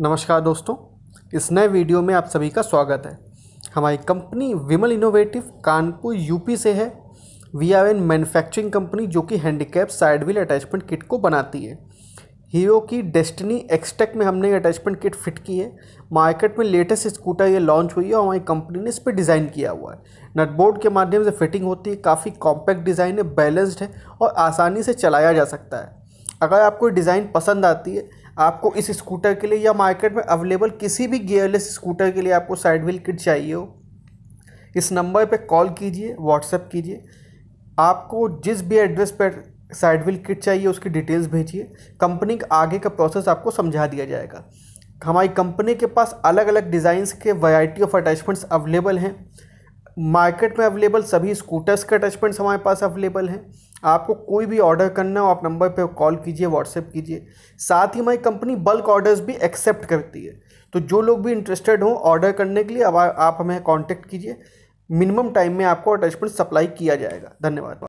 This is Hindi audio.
नमस्कार दोस्तों इस नए वीडियो में आप सभी का स्वागत है हमारी कंपनी विमल इनोवेटिव कानपुर यूपी से है we are an manufacturing company जो कि handicap side wheel attachment kit को बनाती है हीरो की डेस्टिनी एक्सटेक में हमने अटैचमेंट किट फिट की है मार्केट में लेटेस्ट स्कूटर ये लॉन्च हुई है और हमारी कंपनी ने इस पर डिज़ाइन किया हुआ है नटबोर्ड के माध्यम से फिटिंग होती है काफ़ी कॉम्पैक्ट डिज़ाइन है बैलेंस्ड है और आसानी से चलाया जा सकता है अगर आपको डिज़ाइन पसंद आती है आपको इस स्कूटर के लिए या मार्केट में अवेलेबल किसी भी गियरलेस स्कूटर के लिए आपको साइड व्हील किट चाहिए हो इस नंबर पे कॉल कीजिए व्हाट्सएप कीजिए आपको जिस भी एड्रेस पर साइड व्हील किट चाहिए उसकी डिटेल्स भेजिए कंपनी का आगे का प्रोसेस आपको समझा दिया जाएगा हमारी कंपनी के पास अलग अलग डिज़ाइंस के वैरायटी ऑफ अटैचमेंट्स अवेलेबल हैं मार्केट में अवेलेबल सभी स्कूटर्स के अटैचमेंट्स हमारे पास अवेलेबल हैं आपको कोई भी ऑर्डर करना हो आप नंबर पे कॉल कीजिए व्हाट्सएप कीजिए साथ ही हमारी कंपनी बल्क ऑर्डर्स भी एक्सेप्ट करती है तो जो लोग भी इंटरेस्टेड हों ऑर्डर करने के लिए अब आप हमें कॉन्टैक्ट कीजिए मिनिमम टाइम में आपको अटैचमेंट सप्लाई किया जाएगा धन्यवाद